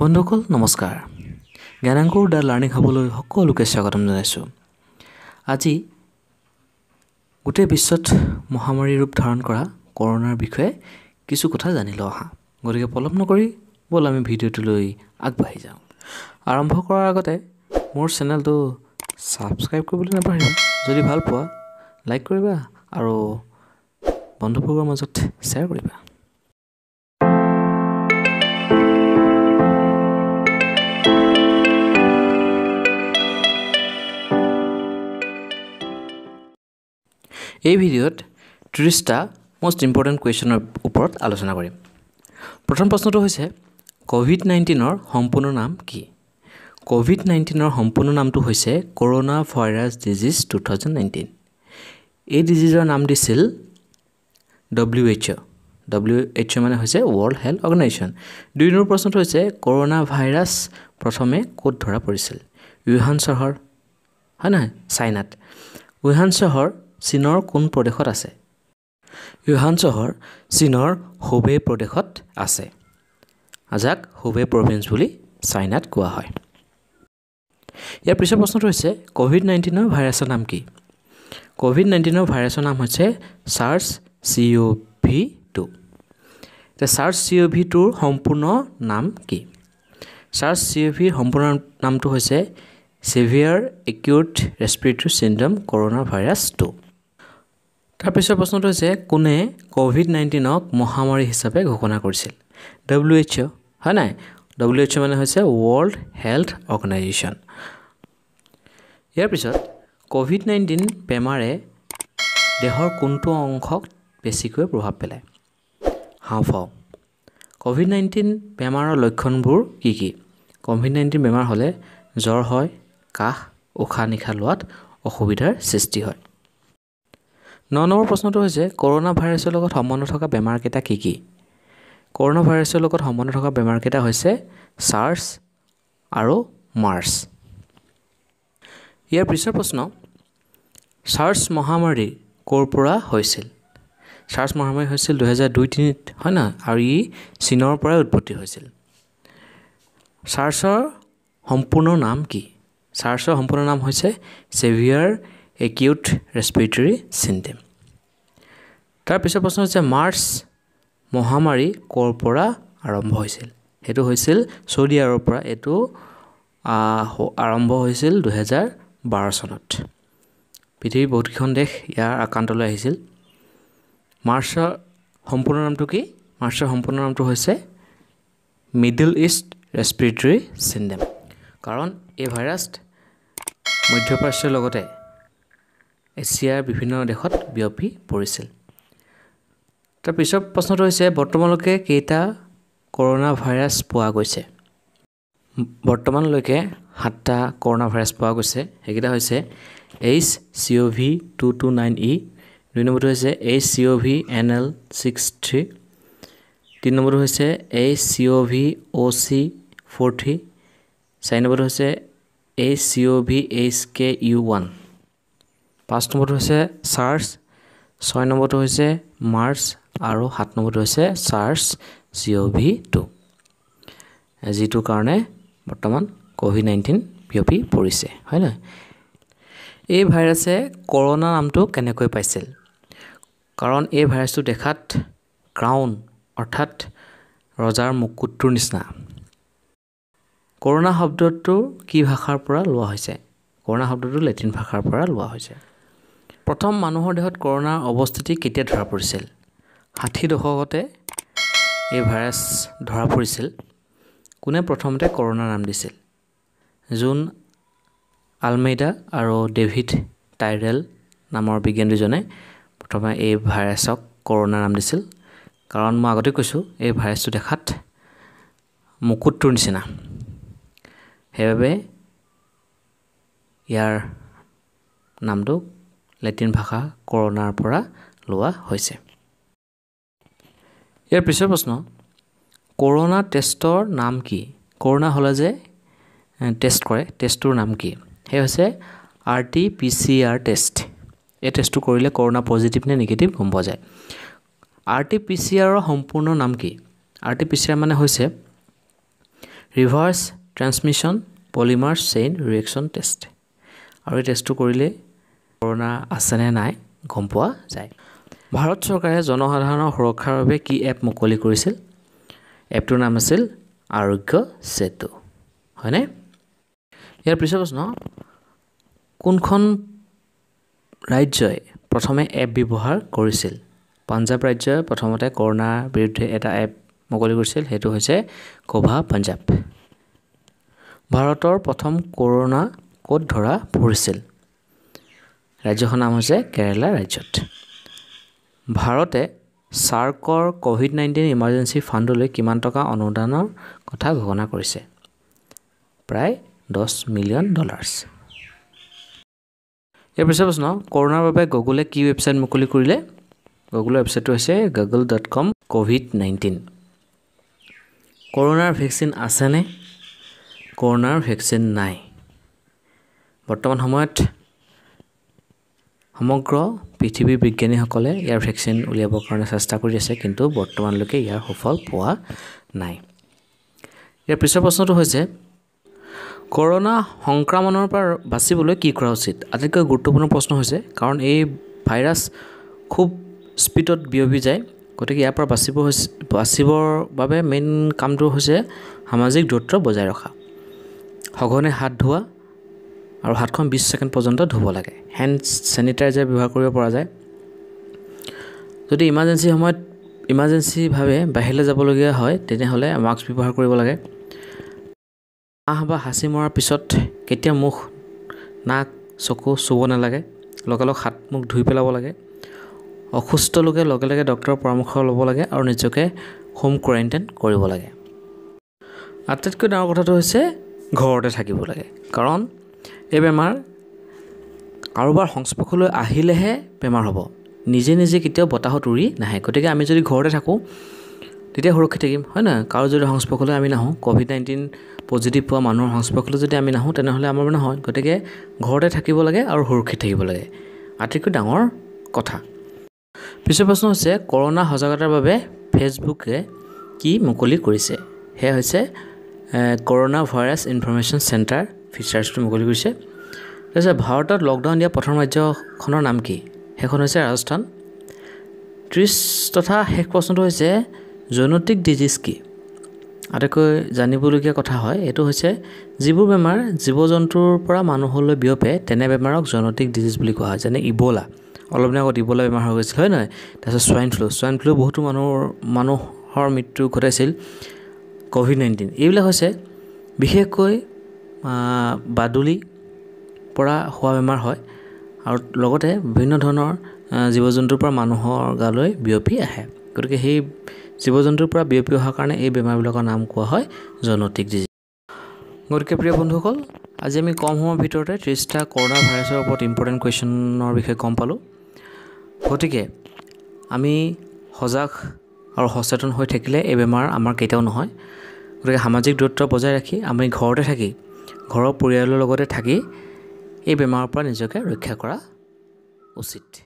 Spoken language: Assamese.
বন্ধুসকল নমস্কাৰ জ্ঞানাংকুৰ দ্য লাৰ্ণিং হ'বলৈ সকলোকে স্বাগতম জনাইছোঁ আজি গোটেই বিশ্বত মহামাৰী ৰূপ ধাৰণ কৰা কৰোণাৰ বিষয়ে কিছু কথা জানি লওঁ অহা গতিকে পলম নকৰি ব'ল আমি ভিডিঅ'টোলৈ আগবাঢ়ি যাওঁ আৰম্ভ কৰাৰ আগতে মোৰ চেনেলটো ছাবস্ক্ৰাইব কৰিবলৈ নাপাহৰিব যদি ভাল পোৱা লাইক কৰিবা আৰু বন্ধুবৰ্গৰ মাজত শ্বেয়াৰ কৰিবা এই ভিডিঅ'ত ত্ৰিছটা মষ্ট ইম্পৰ্টেণ্ট কুৱেশ্যনৰ ওপৰত আলোচনা কৰিম প্ৰথম প্ৰশ্নটো হৈছে ক'ভিড নাইণ্টিনৰ সম্পূৰ্ণ নাম কি ক'ভিড নাইণ্টিনৰ সম্পূৰ্ণ নামটো হৈছে corona virus disease two thousand nineteen এই ডিজিজৰ নাম দিছিল W H O' W H O' মানে হৈছে ৱৰ্ল্ড হেল্থ অৰ্গেনাইজেশ্যন দুই নম্বৰ প্ৰশ্নটো হৈছে কৰ'না ভাইৰাছ প্ৰথমে ক'ত ধৰা পৰিছিল ৱুহান চহৰ হয় নহয় চাইনাত ৱুহান চহৰ চীনৰ কোন প্ৰদেশত আছে ইউহান চহৰ চীনৰ হুবে প্ৰদেশত আছে যাক হুবে প্ৰভিঞ্চ বুলি চাইনাত কোৱা হয় ইয়াৰ পিছৰ প্ৰশ্নটো হৈছে ক'ভিড নাইণ্টিনৰ ভাইৰাছৰ নাম কি ক'ভিড নাইণ্টিনৰ ভাইৰাছৰ নাম হৈছে SARS C O' V two এতিয়া চাৰ্চ চি ইউ ভি টুৰ সম্পূৰ্ণ নাম কি চাৰ্চ চি ইউ ভিৰ সম্পূৰ্ণ নামটো হৈছে severe acute respiratory syndrome corona virus two তাৰপিছৰ প্ৰশ্নটো হৈছে কোনে ক'ভিড নাইণ্টিনক মহামাৰী হিচাপে ঘোষণা কৰিছিল ডব্লিউ এইচ অ' হয় নাই ডব্লিউ এইচ অ' মানে হৈছে ৱৰ্ল্ড হেল্থ অৰ্গেনাইজেশ্যন ইয়াৰ পিছত ক'ভিড নাইণ্টিন বেমাৰে দেহৰ কোনটো অংশক বেছিকৈ প্ৰভাৱ পেলায় হাওঁফাওঁ ক'ভিড নাইণ্টিন বেমাৰৰ লক্ষণবোৰ কি কি ক'ভিড নাইণ্টিন বেমাৰ হ'লে জ্বৰ হয় কাহ উশাহ নিশাহ লোৱাত অসুবিধাৰ সৃষ্টি হয় ন নম্বৰ প্ৰশ্নটো হৈছে কৰ'না ভাইৰাছৰ লগত সম্বন্ধ থকা বেমাৰকেইটা কি কি কৰোণা ভাইৰাছৰ লগত সম্বন্ধ থকা বেমাৰকেইটা হৈছে ছাৰ্চ আৰু মাৰ্ছ ইয়াৰ পিছৰ প্ৰশ্ন ছাৰ্চ মহামাৰী ক'ৰ পৰা হৈছিল ছাৰ্চ মহামাৰী হৈছিল দুহেজাৰ দুই তিনিত হয় নহয় আৰু ই চীনৰ পৰাই উৎপত্তি হৈছিল ছাৰ্চৰ সম্পূৰ্ণ নাম কি ছাৰ্চৰ সম্পূৰ্ণ নাম হৈছে ছেভিয়াৰ একিউট ৰেচপিৰেটৰি চিনটেম তাৰ পিছৰ প্ৰশ্ন হৈছে মাৰ্চ মহামাৰী ক'ৰ পৰা আৰম্ভ হৈছিল সেইটো হৈছিল চৌদি আৰৱৰ পৰা এইটো আৰম্ভ হৈছিল দুহেজাৰ বাৰ চনত পৃথিৱীৰ বহুতকেইখন দেশ ইয়াৰ আক্ৰান্তলৈ আহিছিল মাৰ্চৰ সম্পূৰ্ণ নামটো কি মাৰ্চৰ সম্পূৰ্ণ নামটো হৈছে মিডিল ইষ্ট ৰেচপিৰেটৰি চিনডেম কাৰণ এই ভাইৰাছ মধ্যপ্ৰাচ্যৰ লগতে এছিয়াৰ বিভিন্ন দেশত বিয়পি পৰিছিল তাৰ পিছৰ প্ৰশ্নটো হৈছে বৰ্তমানলৈকে কেইটা কৰোণা ভাইৰাছ পোৱা গৈছে বৰ্তমানলৈকে সাতটা কৰোণা ভাইৰাছ পোৱা গৈছে সেইকেইটা হৈছে H C O' V two two nine E দুই নম্বৰটো হৈছে H C O' V N L six three তিনি নম্বৰটো হৈছে H C O' V O' C four three চাৰি নম্বৰটো হৈছে H C O' V H K U one পাঁচ নম্বৰটো হৈছে চাৰ্চ ছয় নম্বৰটো হৈছে মাৰ্চ আৰু সাত নম্বৰটো হৈছে SARS G O' V two যিটোৰ কাৰণে বৰ্তমান ক'ভিড নাইণ্টিন বিয়পি পৰিছে হয় নহয় এই ভাইৰাছে কৰোণা নামটো কেনেকৈ পাইছিল কাৰণ এই ভাইৰাছটো দেখাত ক্ৰাউন অৰ্থাৎ ৰজাৰ মুকুটটোৰ নিচিনা কৰোণা শব্দটো কি ভাষাৰ পৰা লোৱা হৈছে কৰোণা শব্দটো লেটিন ভাষাৰ পৰা লোৱা হৈছে প্ৰথম মানুহৰ দেহত কৰোণাৰ অৱস্থিতি কেতিয়া ধৰা পৰিছিল ষাঠি দশকতে এই ভাইৰাছ ধৰা পৰিছিল কোনে প্ৰথমতে কৰোণাৰ নাম দিছিল জোন আলমেইদা আৰু ডেভিড টাইৰেল নামৰ বিজ্ঞান দুজনে প্ৰথমে এই ভাইৰাছক কৰোণাৰ নাম দিছিল কাৰণ মই আগতে কৈছোঁ এই ভাইৰাছটো দেখাত মুকুটটোৰ নিচিনা সেইবাবে ইয়াৰ নামটো লেটিন ভাষা কৰোণাৰ পৰা লোৱা হৈছে ইয়াৰ পিছৰ প্ৰশ্ন কৰোণা টেষ্টৰ নাম কি কৰোণা হ'লে যে টেষ্ট কৰে টেষ্টটোৰ নাম কি সেই হৈছে R T P C R test এই টেষ্টটো কৰিলে কৰোণা পজিটিভ নে নিগেটিভ গম পোৱা যায় আৰ টি পি চি আৰৰ সম্পূৰ্ণ নাম কি R T P C R মানে হৈছে reverse transcription polymerase chain reaction test আৰু এই টেষ্টটো কৰিলে কৰোণা আছে নে নাই গম পোৱা যায় ভাৰত চৰকাৰে জনসাধাৰণৰ সুৰক্ষাৰ বাবে কি এপ মুকলি কৰিছিল এপটোৰ নাম আছিল আৰোগ্য চেতু হয়নে ইয়াৰ পিছৰ প্ৰশ্ন কোনখন ৰাজ্যই প্ৰথমে এপ ব্যৱহাৰ কৰিছিল পাঞ্জাৱ ৰাজ্যই প্ৰথমতে কৰোণাৰ বিৰুদ্ধে এটা এপ মুকলি কৰিছিল সেইটো হৈছে কোভা পাঞ্জাৱ ভাৰতৰ প্ৰথম কৰোণা ক'ত ধৰা পৰিছিল ৰাজ্যখনৰ নাম হৈছে কেৰেলা ৰাজ্যত ভাৰতে চাৰ্কৰ ক'ভিড নাইণ্টিন ইমাৰ্জেঞ্চি ফাণ্ডলৈ কিমান টকা অনুদানৰ কথা ঘোষণা কৰিছে প্ৰায় দহ মিলিয়ন ডলাৰছ ইয়াৰ পিছৰ প্ৰশ্ন কৰোণাৰ বাবে গুগলে কি ৱেবছাইট মুকলি কৰিলে গুগলৰ ৱেবছাইটটো হৈছে Google dot com COVID nineteen কৰোণাৰ ভেকচিন আছেনে কৰোণাৰ ভেকচিন নাই বৰ্তমান সময়ত সমগ্ৰ পৃথিৱীৰ বিজ্ঞানীসকলে ইয়াৰ ভেকচিন উলিয়াবৰ কাৰণে চেষ্টা কৰি আছে কিন্তু বৰ্তমানলৈকে ইয়াৰ সুফল পোৱা নাই ইয়াৰ পিছৰ প্ৰশ্নটো হৈছে কৰোণা সংক্ৰমণৰ পৰা বাচিবলৈ কি কৰা উচিত আটাইতকৈ গুৰুত্বপূৰ্ণ প্ৰশ্ন হৈছে কাৰণ এই ভাইৰাছ খুব স্পীডত বিয়পি যায় গতিকে ইয়াৰ পৰা বাচিব হৈছে বাচিবৰ বাবে মেইন কামটো হৈছে সামাজিক দূৰত্ব বজাই ৰখা সঘনে হাত ধোৱা আৰু হাতখন বিছ ছেকেণ্ড পৰ্যন্ত ধুব লাগে হেণ্ড চেনিটাইজাৰ ব্যৱহাৰ কৰিব পৰা যায় যদি ইমাৰ্জেঞ্চি সময়ত ইমাৰ্জেঞ্চিভাৱে বাহিৰলৈ যাবলগীয়া হয় তেনেহ'লে মাস্ক ব্যৱহাৰ কৰিব লাগে হাঁহ বা হাঁচি মৰাৰ পিছত কেতিয়াও মুখ নাক চকু চুব নালাগে লগে লগালগ হাত মুখ ধুই পেলাব লাগে অসুস্থ লোকে লগে লগে ডক্টৰৰ পৰামৰ্শ ল'ব লাগে আৰু নিজকে হোম কোৱাৰেণ্টাইন কৰিব লাগে আটাইতকৈ ডাঙৰ কথাটো হৈছে ঘৰতে থাকিব লাগে কাৰণ এই বেমাৰ কাৰোবাৰ সংস্পৰ্শলৈ আহিলেহে বেমাৰ হ'ব নিজে নিজে কেতিয়াও বতাহত উৰি নাহে গতিকে আমি যদি ঘৰতে থাকোঁ তেতিয়া সুৰক্ষিত থাকিম হয় নহয় কাৰো যদি সংস্পৰ্শলৈ আমি নাহোঁ ক'ভিড নাইণ্টিন পজিটিভ পোৱা মানুহৰ সংস্পৰ্শলৈ যদি আমি নাহোঁ তেনেহ'লে আমাৰ মানে হয় গতিকে ঘৰতে থাকিব লাগে আৰু সুৰক্ষিত থাকিব লাগে আটাইতকৈ ডাঙৰ কথা পিছৰ প্ৰশ্ন হৈছে কৰোণা সজাগতাৰ বাবে ফেচবুকে কি মুকলি কৰিছে সেয়া হৈছে কৰোণা ভাইৰাছ ইনফৰ্মেশ্যন চেণ্টাৰ ফিচাৰ্চটো মুকলি কৰিছে তাৰপিছত ভাৰতত লকডাউন দিয়া প্ৰথম ৰাজ্যখনৰ নাম কি সেইখন হৈছে ৰাজস্থান ত্ৰিছ তথা শেষ প্ৰশ্নটো হৈছে জৈনটিক ডিজিজ কি আটাইতকৈ জানিবলগীয়া কথা হয় এইটো হৈছে যিবোৰ বেমাৰ জীৱ জন্তুৰ পৰা মানুহলৈ বিয়পে তেনে বেমাৰক জৈনটিক ডিজিজ বুলি কোৱা হয় যেনে ইব'লা অলপ দিনৰ আগত ইবলা বেমাৰ হৈ গৈছিল হয় নহয় তাৰপিছত চুৱাইন ফ্লু চুৱাইন ফ্লু বহুতো মানুহৰ মানুহৰ মৃত্যু ঘটাইছিল ক'ভিড নাইণ্টিন এইবিলাক হৈছে বিশেষকৈ বাদুলি পৰা হোৱা বেমাৰ হয় আৰু লগতে বিভিন্ন ধৰণৰ জীৱ জন্তুৰ পৰা মানুহৰ গালৈ বিয়পি আহে গতিকে সেই জীৱ জন্তুৰ পৰা বিয়পি অহাৰ কাৰণে এই বেমাৰবিলাকৰ নাম কোৱা হয় জনতিক ডিজিজ গতিকে প্ৰিয় বন্ধুসকল আজি আমি কম সময়ৰ ভিতৰতে ত্ৰিছটা কৰোণা ভাইৰাছৰ ওপৰত ইম্পৰ্টেণ্ট কুৱেশ্যনৰ বিষয়ে গম পালোঁ গতিকে আমি সজাগ আৰু সচেতন হৈ থাকিলে এই বেমাৰ আমাৰ কেতিয়াও নহয় গতিকে সামাজিক দূৰত্ব বজাই ৰাখি আমি ঘৰতে থাকি ঘৰৰ পৰিয়ালৰ লগতে থাকি এই বেমাৰৰ পৰা নিজকে ৰক্ষা কৰা উচিত